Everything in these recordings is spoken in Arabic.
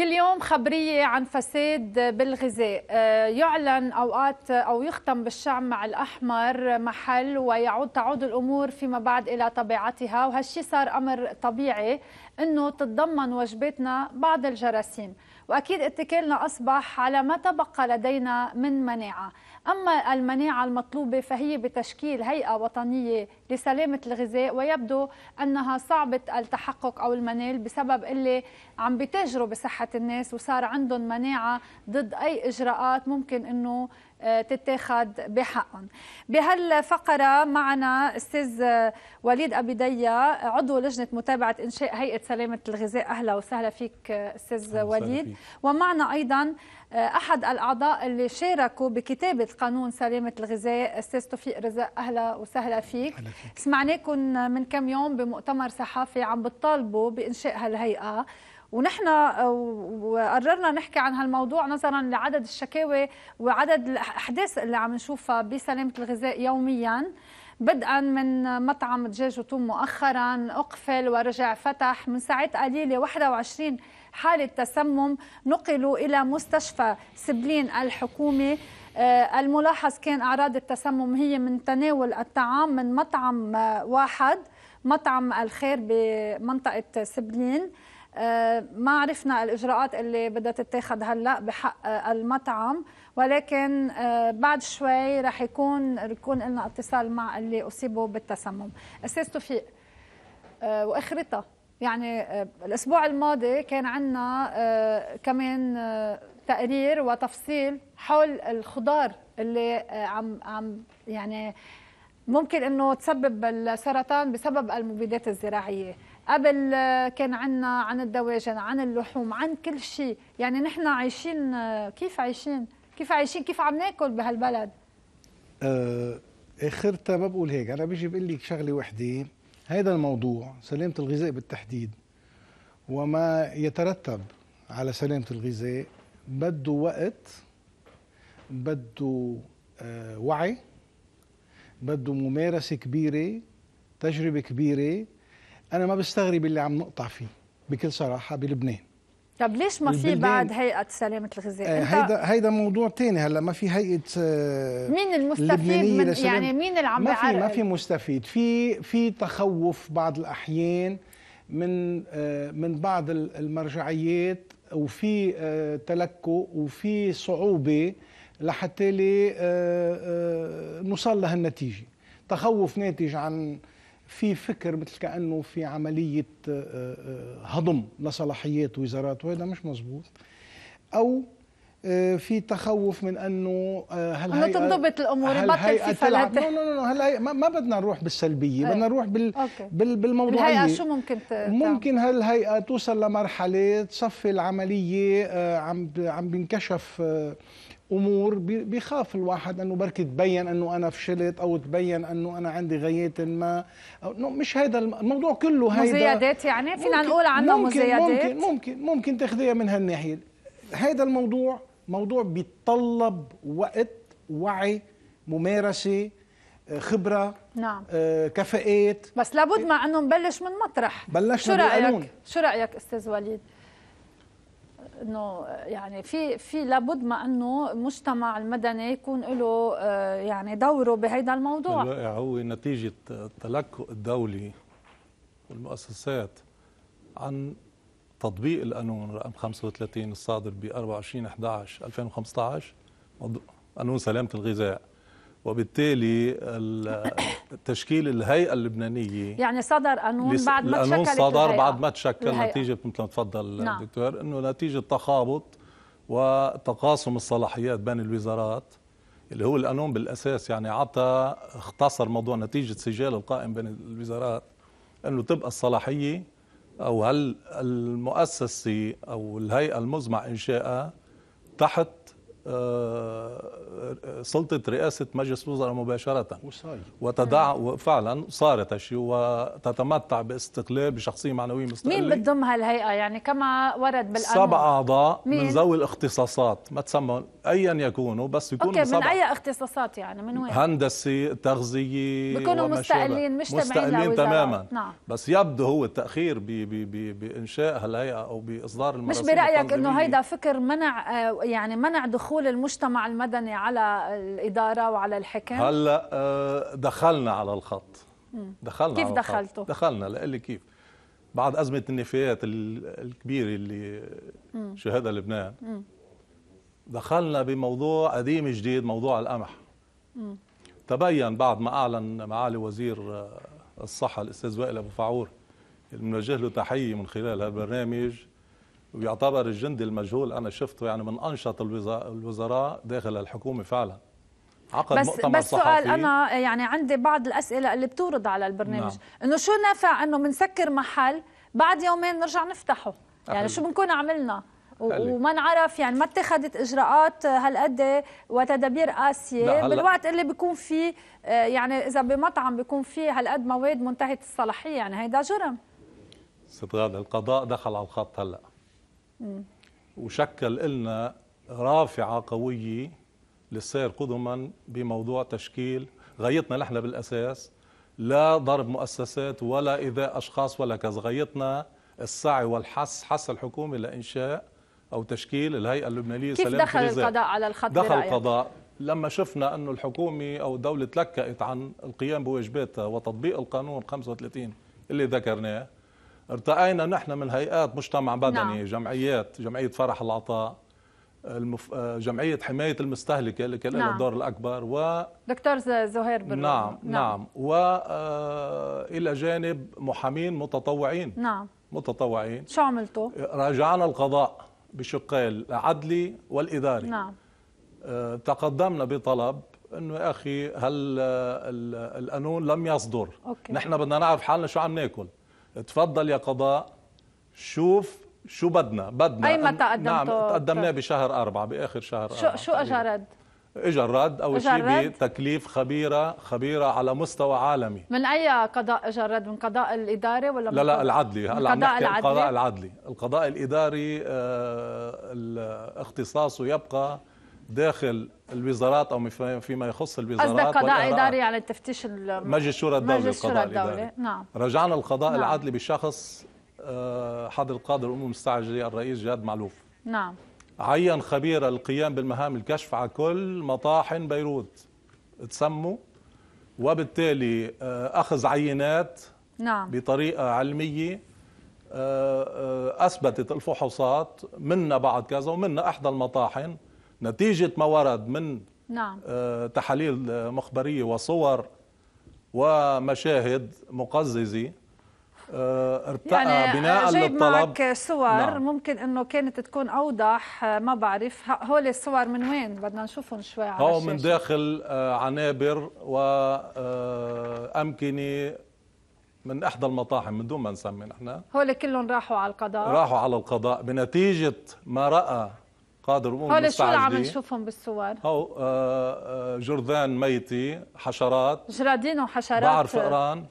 كل يوم خبرية عن فساد بالغذاء آه، يعلن أوقات أو يختم بالشعب مع الأحمر محل ويعود تعود الأمور فيما بعد إلى طبيعتها وهالشي صار أمر طبيعي أنه تتضمن وجباتنا بعض الجراثيم وأكيد اتكالنا أصبح على ما تبقى لدينا من مناعة أما المناعة المطلوبة فهي بتشكيل هيئة وطنية لسلامة الغذاء ويبدو أنها صعبة التحقق أو المنال بسبب اللي عم بتجروا بصحة الناس وصار عندهم مناعة ضد أي إجراءات ممكن أنه آه، تتاخذ بحقهم بهالفقرة معنا أستاذ آه، وليد أبي ديا عضو لجنة متابعة إنشاء هيئة سلامة الغذاء أهلا وسهلا فيك آه، أستاذ وليد فيك. ومعنا أيضا احد الاعضاء اللي شاركوا بكتابه قانون سلامه الغذاء استاذ توفيق رزق اهلا وسهلا فيك, فيك. سمعناكم من كم يوم بمؤتمر صحفي عم بتطالبوا بانشاء هالهيئه ونحن وقررنا نحكي عن هالموضوع نظرا لعدد الشكاوي وعدد الاحداث اللي عم نشوفها بسلامه الغذاء يوميا بدءا من مطعم دجاج وتوم مؤخرا أقفل ورجع فتح من ساعات قليلة 21 حالة تسمم نقلوا إلى مستشفى سبلين الحكومي آه، الملاحظ كان أعراض التسمم هي من تناول الطعام من مطعم آه، واحد مطعم الخير بمنطقة سبلين آه، ما عرفنا الإجراءات اللي بدها تتاخذ هلأ بحق المطعم ولكن آه، بعد شوي رح يكون يكون لنا اتصال مع اللي اصيبوا بالتسمم استاذ توفيق آه، واخرتها يعني آه، الاسبوع الماضي كان عندنا كمان تقرير وتفصيل حول الخضار اللي عم عم يعني ممكن انه تسبب السرطان بسبب المبيدات الزراعيه قبل كان عنا عن الدواجن عن اللحوم عن كل شيء يعني نحن عايشين كيف عايشين كيف عايشين كيف عم ناكل بهالبلد آه اخرتها ما بقول هيك انا بيجي بقول لك شغله وحده هذا الموضوع سلامه الغذاء بالتحديد وما يترتب على سلامه الغذاء بده وقت بده آه وعي بده ممارسه كبيره تجربه كبيره انا ما بستغرب اللي عم نقطع فيه بكل صراحه بلبنان طب ليش ما في بعد هيئه سلامه الغذاء؟ آه، هيدا هيدا موضوع ثاني هلا ما في هيئه آه، مين المستفيد من يعني مين اللي عم ما في ما في مستفيد في في تخوف بعض الاحيان من آه، من بعض المرجعيات وفي تلكؤ وفي صعوبه لحتى نوصل لهالنتيجه تخوف ناتج عن في فكر مثل كانه في عمليه آه، آه، هضم لصلاحيات وزارات وهذا مش مزبوط او آه، في تخوف من انه هل هي تنضبط الامور ما في فلات نو نو نو هل ما بدنا نروح بالسلبيه بدنا نروح بال بال بالموضوعيه الهيئه شو ممكن تعمل؟ ممكن هالهيئه توصل لمرحله تصفي العمليه عم عم بينكشف امور بخاف الواحد انه بركي تبين انه انا فشلت او تبين انه انا عندي غيات ما أو مش هذا الموضوع كله هيدا مزيادات يعني فينا نقول عنه ممكن ممكن ممكن ممكن تاخذيها من هالناحيه هذا الموضوع موضوع بيتطلب وقت وعي ممارسه آه، خبرة نعم آه، كفاءات بس لابد مع انه نبلش من مطرح بلشنا شو رأيك؟ شو رأيك استاذ وليد؟ انه يعني في في لابد ما انه المجتمع المدني يكون له آه، يعني دوره بهيدا الموضوع بالواقع هو نتيجه التلكؤ الدولي والمؤسسات عن تطبيق القانون رقم 35 الصادر ب 24 11 2015 قانون سلامه الغذاء وبالتالي تشكيل الهيئه اللبنانيه يعني صدر قانون بعد ما تشكلت القانون صدر بعد ما تشكل نتيجه مثل ما تفضل نعم. دكتور انه نتيجه تخابط وتقاسم الصلاحيات بين الوزارات اللي هو القانون بالاساس يعني عطى اختصر موضوع نتيجه سجال القائم بين الوزارات انه تبقى الصلاحيه او هل المؤسسه او الهيئه المزمع انشائها تحت آه، آه، سلطة رئاسة مجلس الوزراء مباشرة وتدع فعلا صارت هالشيء وتتمتع باستقلال بشخصية معنوية مستقلة مين بتضم هالهيئة يعني كما ورد بالأمر سبع أعضاء من ذوي الاختصاصات ما تسمى أيا يكونوا بس يكونوا أوكي من أي اختصاصات يعني من وين هندسي تغذية بيكونوا مستقلين مش مستقلين تماما نعم. بس يبدو هو التأخير ب ب بي بإنشاء هالهيئة أو بإصدار المراسيل مش برأيك إنه هيدا فكر منع آه، يعني منع دخول دخول المجتمع المدني على الإدارة وعلى الحكم؟ هلا آه، دخلنا على الخط دخلنا كيف دخلتوا؟ دخلنا لقلي كيف بعد أزمة النفايات الكبيرة اللي شهدها لبنان دخلنا بموضوع قديم جديد موضوع القمح تبين بعد ما أعلن معالي وزير آه، الصحة الأستاذ وائل أبو فعور بنوجه له تحية من خلال هالبرنامج ويعتبر الجندي المجهول انا شفته يعني من انشط الوزراء داخل الحكومه فعلا عقد بس مؤتمر بس سؤال انا يعني عندي بعض الاسئله اللي بتورد على البرنامج نعم. انه شو نفع انه بنسكر محل بعد يومين نرجع نفتحه يعني شو بنكون عملنا وما نعرف يعني ما اتخذت اجراءات هالقد وتدابير قاسيه بالوقت اللي بيكون فيه آه، يعني اذا بمطعم بيكون فيه هالقد مواد منتهيه الصلاحيه يعني هيدا جرم ست غاده القضاء دخل على الخط هلا وشكل لنا رافعه قويه للسير قدما بموضوع تشكيل غايتنا نحن بالاساس لا ضرب مؤسسات ولا ايذاء اشخاص ولا كذا غايتنا السعي والحس حس الحكومه لانشاء او تشكيل الهيئه اللبنانيه كيف دخل القضاء على الخط دخل برأيك؟ القضاء لما شفنا انه الحكومه او الدوله تلكأت عن القيام بواجباتها وتطبيق القانون 35 اللي ذكرناه ارتأينا نحن من هيئات مجتمع مدني نعم. جمعيات جمعية فرح العطاء المف... جمعية حماية المستهلكة اللي كان لها نعم. الدور الأكبر و دكتور زهير بالروم نعم،, نعم نعم, نعم. وإلى آه، جانب محامين متطوعين نعم متطوعين شو عملتوا؟ راجعنا القضاء بشقين العدلي والإداري نعم آه، تقدمنا بطلب انه يا اخي هل آه، القانون لم يصدر أوكي. نحن بدنا نعرف حالنا شو عم ناكل تفضل يا قضاء شوف شو بدنا بدنا اي متى قدمتوا نعم تقدمناه بشهر أربعة بآخر شهر شو أربعة شو أجا رد؟ اجى الرد اول شيء بتكليف خبيره خبيره على مستوى عالمي من اي قضاء اجى الرد من قضاء الاداري ولا من لا لا العدلي هلا عم نحكي القضاء العدلي القضاء الاداري آه، اختصاصه يبقى داخل الوزارات او فيما يخص الوزارات قصدك قضاء اداري على التفتيش مجلس الشورى الدولي مجلس الشورى الدولي الإداري. نعم رجعنا القضاء نعم. العدلي بشخص آه، حضر القاضي الامم المستعجل الرئيس جاد معلوف نعم عين خبير القيام بالمهام الكشف على كل مطاحن بيروت تسموا وبالتالي آه، اخذ عينات نعم بطريقه علميه آه، اثبتت الفحوصات منا بعد كذا ومنا احدى المطاحن نتيجة ما ورد من نعم. آه، تحاليل آه، مخبرية وصور ومشاهد مقززة آه، ارتقى يعني بناء للطلب معك صور نعم. ممكن انه كانت تكون اوضح ما بعرف هول الصور من وين بدنا نشوفهم شوي على هو من داخل عنابر وامكنه من احدى المطاحن من دون ما نسمي نحن هول كلهم راحوا على القضاء راحوا على القضاء بنتيجه ما راى قادر امور هول شو اللي عم نشوفهم بالصور؟ هو آه، آه، جرذان ميتي حشرات جرادين وحشرات بعرف فئران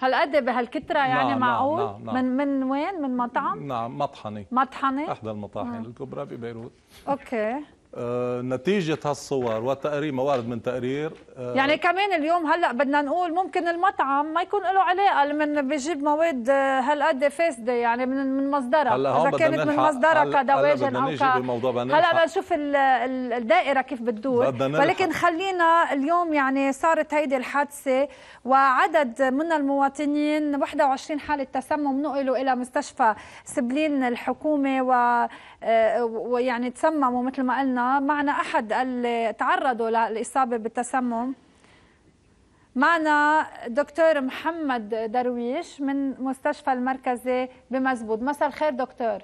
هالقد بهالكتره نعم، يعني نعم معقول؟ نعم نعم من من وين؟ من مطعم؟ نعم مطحنه مطحنه؟ احدى المطاحن نعم. الكبرى ببيروت اوكي آه، نتيجة هالصور وتقرير موارد من تقرير آه، يعني كمان اليوم هلا بدنا نقول ممكن المطعم ما يكون له علاقة من بيجيب مواد آه، هالقد فاسدة يعني من من مصدرها هلا إذا كانت من مصدرها كدواجن أو ك... هلا بدنا نشوف الدائرة كيف بتدور ولكن خلينا اليوم يعني صارت هيدي الحادثة وعدد من المواطنين 21 حالة تسمم نقلوا إلى مستشفى سبلين الحكومي و ويعني تسمموا مثل ما قلنا معنا أحد اللي تعرضوا للإصابة بالتسمم معنا دكتور محمد درويش من مستشفى المركزي بمزبوط مساء الخير دكتور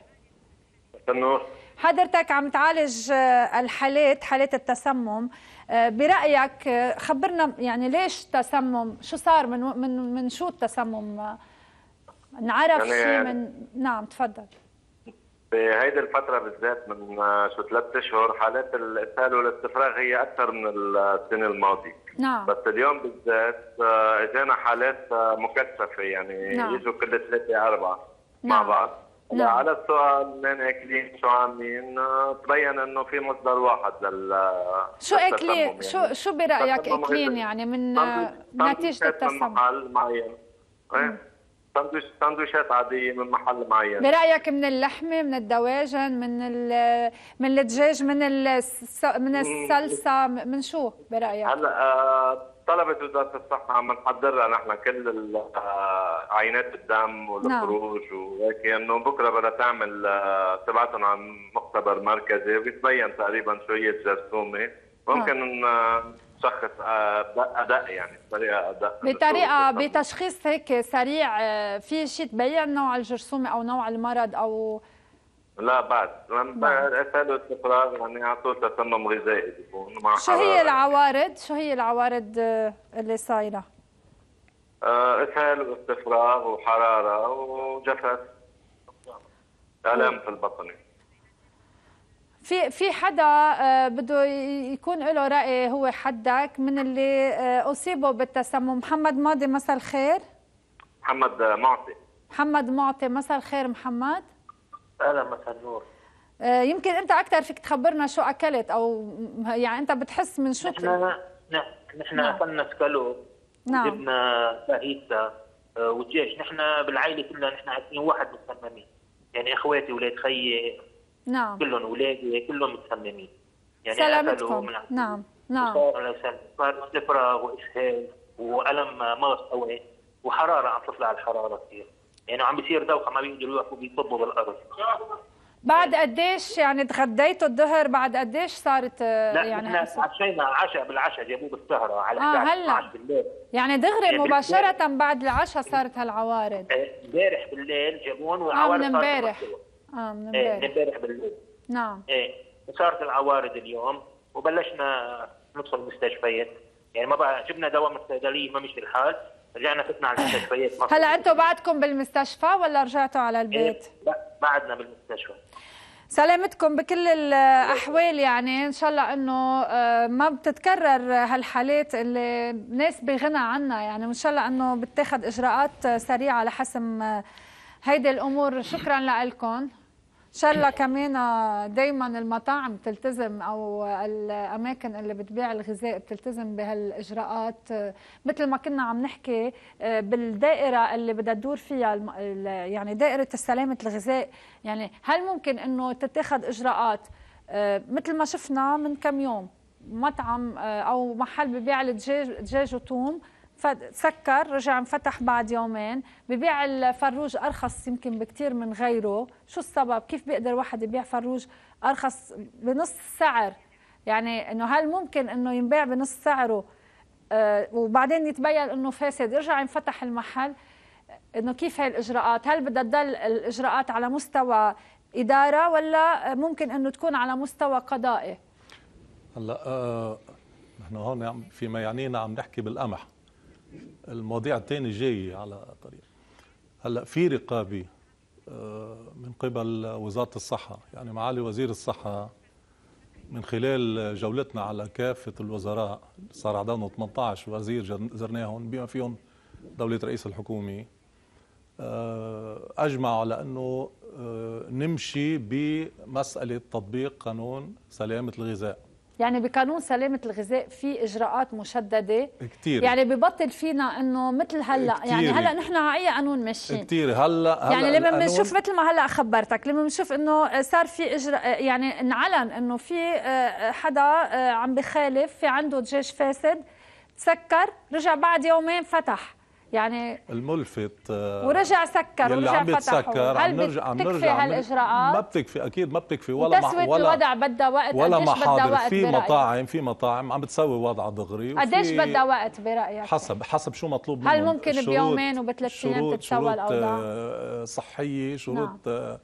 النور حضرتك عم تعالج آه، الحالات حالات التسمم آه، برايك آه، خبرنا يعني ليش تسمم شو صار من من من شو التسمم نعرف يعني شيء من نعم تفضل بهيدي الفترة بالذات من شو ثلاث اشهر حالات الاسهال والاستفراغ هي اكثر من السنة الماضية نعم بس اليوم بالذات آه، اجانا حالات آه، مكثفة يعني نعم. يجوا كل ثلاثة أربعة نعم. مع بعض نعم. على السؤال مين اكلين شو عاملين آه، تبين انه في مصدر واحد لل شو اكلين يعني. شو شو برايك اكلين يعني من نتيجه التسمم محل معين إيه؟ سندويشات عاديه من محل معين برايك من اللحمه من الدواجن من من الدجاج من من الصلصه من شو برايك هلا آه، طلبت وزاره الصحه عم نحضر لها نحن كل آه، عينات الدم والخروج نعم. وهيك انه بكره بدها تعمل آه، تبعتهم عن مختبر مركزي بيتبين تقريبا شو هي الجرثومه ممكن نعم. شخص آه، اداء يعني بطريقه اداء بطريقه بتشخيص هيك سريع آه، في شيء تبين نوع الجرثومه او نوع المرض او لا بعد لما اساله استقرار يعني على طول تسمم غذائي بيكون مع شو هي العوارض؟ شو هي العوارض آه، اللي صايره؟ اسهال واستفراغ وحراره وجفاف الام في البطن في في حدا آه، بده يكون له راي هو حدك من اللي آه، اصيبوا بالتسمم محمد ماضي مساء الخير محمد معطي محمد معطي مساء الخير محمد اهلا مساء النور آه، يمكن انت اكثر فيك تخبرنا شو اكلت او يعني انت بتحس من شو نحن نحن نعم. اكلنا سكالوب نعم جبنا فاهيتا ودجاج نحن بالعائله كلنا نحن 20 واحد مصممين يعني اخواتي ولاد خيي نعم كلهم اولادي كلهم متسممين يعني سلامتكم نعم نعم صار استفراغ واسهال والم مرض قوي وحراره عم تطلع الحراره كثير يعني عم بيصير دوخه ما بيقدروا يوقفوا بيصبوا بالارض بعد قديش يعني تغديتوا الظهر بعد قديش صارت آه، لا يعني لا عشينا عشاء بالعشاء جابوه بالسهره على آه هلا بالليل يعني دغري يعني مباشره بعد العشاء صارت هالعوارض إيه، امبارح بالليل جابوهم والعوارض آه من امبارح اه من امبارح إيه، امبارح بالليل نعم ايه صارت العوارض اليوم وبلشنا ندخل مستشفيات يعني ما بقى جبنا دواء من الصيدليه ما مشي الحال رجعنا فتنا على المستشفيات هلا انتم بعدكم بالمستشفى ولا رجعتوا على إيه، البيت؟ لا إيه بعدنا بالمستشفى سلامتكم بكل الاحوال يعني ان شاء الله انه آه، ما بتتكرر هالحالات اللي ناس بغنى عنها يعني وان شاء الله انه بتاخذ اجراءات سريعه لحسم آه، هيدي الامور شكرا لكم شلا كمان دايما المطاعم بتلتزم او الاماكن اللي بتبيع الغذاء بتلتزم بهالاجراءات مثل ما كنا عم نحكي آه، بالدائره اللي بدها تدور فيها يعني دائره السلامه الغذاء يعني هل ممكن انه تتخذ اجراءات آه، مثل ما شفنا من كم يوم مطعم آه، او محل ببيع الدجاج دجاج وثوم فسكر رجع انفتح بعد يومين ببيع الفروج ارخص يمكن بكثير من غيره شو السبب كيف بيقدر واحد يبيع فروج ارخص بنص السعر يعني انه هل ممكن انه ينباع بنص سعره آه، وبعدين يتبين انه فاسد يرجع ينفتح المحل انه كيف هاي الاجراءات هل بدها تضل الاجراءات على مستوى اداره ولا ممكن انه تكون على مستوى قضائي هلا آه، نحن هون ما يعنينا عم نحكي بالقمح المواضيع الثانيه جايه على طريق هلا في رقابه آه، من قبل وزاره الصحه يعني معالي وزير الصحه من خلال جولتنا على كافه الوزراء صار عددهم 18 وزير زرناهم بما فيهم دوله رئيس الحكومه آه، اجمعوا على انه آه، نمشي بمساله تطبيق قانون سلامه الغذاء يعني بقانون سلامه الغذاء في اجراءات مشدده كتير يعني ببطل فينا انه مثل هلا يعني كتير. يعني هلا نحن على اي قانون ماشيين كثير هلا هلا يعني لما بنشوف مثل ما هلا خبرتك لما بنشوف انه صار في اجراء يعني انعلن انه في آه، حدا آه، عم بخالف في عنده دجاج فاسد تسكر رجع بعد يومين فتح يعني الملفت آه، ورجع سكر ورجع عم يتسكر عم نرجع عم نرجع هالاجراءات ما بتكفي اكيد ما بتكفي ولا ما ولا الوضع بدها وقت ولا محاضر وقت في مطاعم في مطاعم عم بتسوي وضع دغري قديش بدها وقت برايك حسب حسب شو مطلوب منهم هل ممكن بيومين وبثلاث ايام تتسوى الاوضاع آه، صحيه شروط نعم.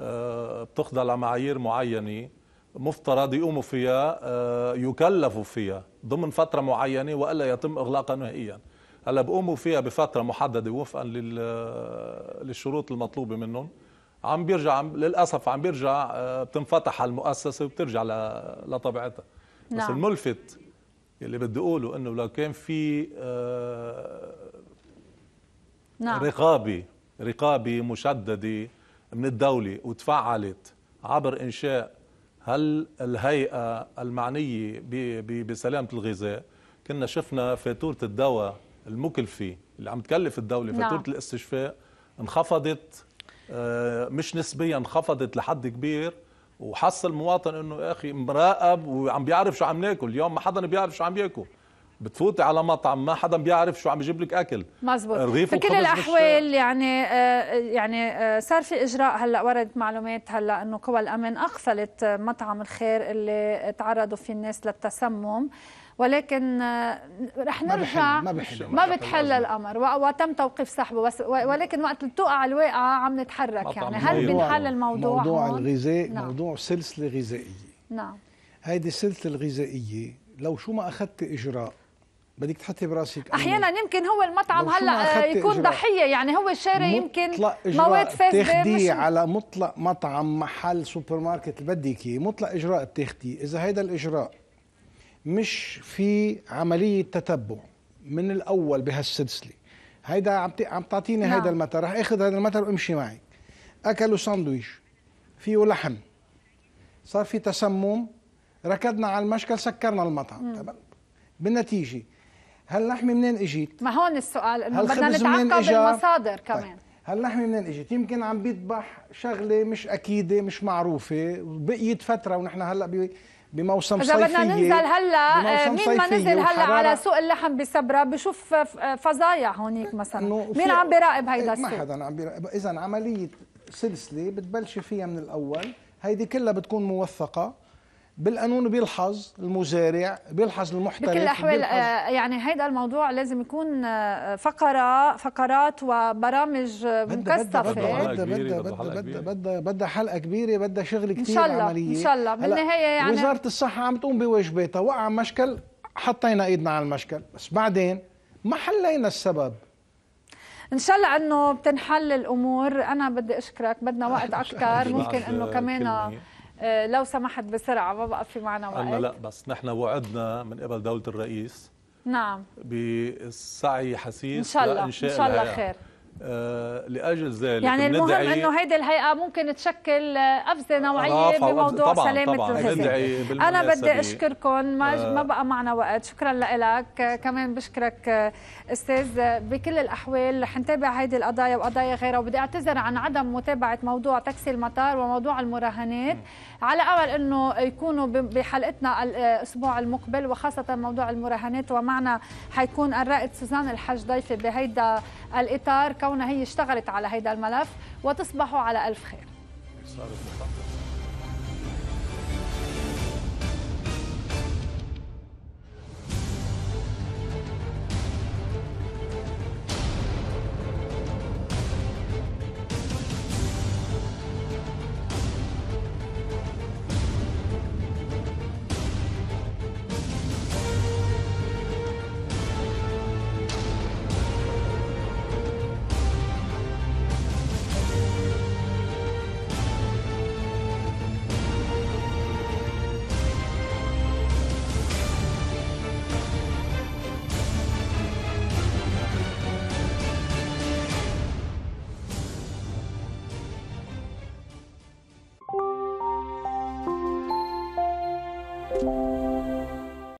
آه، بتخضع لمعايير معينه مفترض يقوموا فيها يكلفوا فيها ضمن فتره معينه والا يتم اغلاقها نهائيا هلا بقوموا فيها بفتره محدده وفقا آه، للشروط المطلوبه منهم عم بيرجع عم للاسف عم بيرجع آه، بتنفتح المؤسسه وبترجع لطبيعتها نعم. بس الملفت اللي بدي اقوله انه لو كان في آه، نعم. رقابه رقابه مشدده من الدوله وتفعلت عبر انشاء هل الهيئه المعنيه بسلامه الغذاء كنا شفنا فاتوره الدواء المكلفه اللي عم تكلف الدوله نعم. فاتوره الاستشفاء انخفضت آه، مش نسبيا انخفضت لحد كبير وحس المواطن انه يا اخي مراقب وعم بيعرف شو عم ناكل اليوم ما حدا بيعرف شو عم ياكل بتفوتي على مطعم ما حدا بيعرف شو عم يجيب لك اكل مزبوط آه، في كل الاحوال مش... يعني آه يعني آه صار في اجراء هلا وردت معلومات هلا انه قوى الامن اقفلت مطعم الخير اللي تعرضوا فيه الناس للتسمم ولكن رح نرجع ما بحل ما, ما بتحل الامر وتم توقيف سحبه بس ولكن وقت بتوقع الواقعه عم نتحرك يعني هل بنحل الموضوع موضوع هون؟ الغذاء نعم. موضوع سلسله غذائيه نعم هيدي السلسله الغذائيه لو شو ما اخذت اجراء بدك تحطي براسك احيانا يمكن هو المطعم هلا يكون إجراء. ضحيه يعني هو الشارع يمكن مواد فاسده تاخديه مش... على مطلق مطعم محل سوبر ماركت اللي بدك اياه مطلق اجراء بتاخدي اذا هيدا الاجراء مش في عمليه تتبع من الاول بهالسلسله هيدا عم عم تعطيني هيدا نعم. المثل رح اخذ هيدا المثل وامشي معي اكلوا ساندويش فيه لحم صار في تسمم ركضنا على المشكل سكرنا المطعم تمام بالنتيجه هاللحمه منين اجت؟ ما هون السؤال انه بدنا نتعقب المصادر طيب. كمان طيب. هاللحمه منين اجت؟ يمكن عم بيذبح شغله مش اكيده مش معروفه بقيت فتره ونحن هلا بموسم إذا بدنا ننزل هلا آه، مين ما نزل هلا على سوق اللحم بسبرة بشوف فظايع هونيك مثلا مين عم بيراقب هيدا إيه، السوق؟ ما حدا عم بيراقب إذا عملية سلسلة بتبلشي فيها من الأول هيدي كلها بتكون موثقة بالقانون بيلحظ المزارع بيلحظ المحترف بكل الاحوال آه، يعني هيدا الموضوع لازم يكون آه، فقره فقرات وبرامج آه، مكثفه بدها بدها بدها بدها بدها حلقه كبيره بدها شغل كثير عمليه ان شاء الله بالنهايه يعني وزاره الصحه عم تقوم بواجباتها وقع مشكل حطينا ايدنا على المشكل بس بعدين ما حلينا السبب ان شاء الله انه بتنحل الامور انا بدي اشكرك بدنا وقت اكثر ممكن انه كمان آه، لو سمحت بسرعه ما بقى في معنا وقت لا بس نحن وعدنا من قبل دوله الرئيس نعم بسعي حسيس ان شاء الله ان شاء الله خير آه، لاجل ذلك يعني المهم انه هيدي الهيئه ممكن تشكل قفزه آه، نوعيه بموضوع طبعاً سلامه طبعاً الغذاء انا بدي اشكركم ما آه ما بقى معنا وقت شكرا لك كمان بشكرك استاذ بكل الاحوال رح نتابع هيدي القضايا وقضايا غيرها وبدي اعتذر عن عدم متابعه موضوع تاكسي المطار وموضوع المراهنات على امل انه يكونوا بحلقتنا الاسبوع المقبل وخاصه موضوع المراهنات ومعنا حيكون الرائد سوزان الحج ضيفه بهيدا الاطار كونها هي اشتغلت على هذا الملف وتصبحوا على ألف خير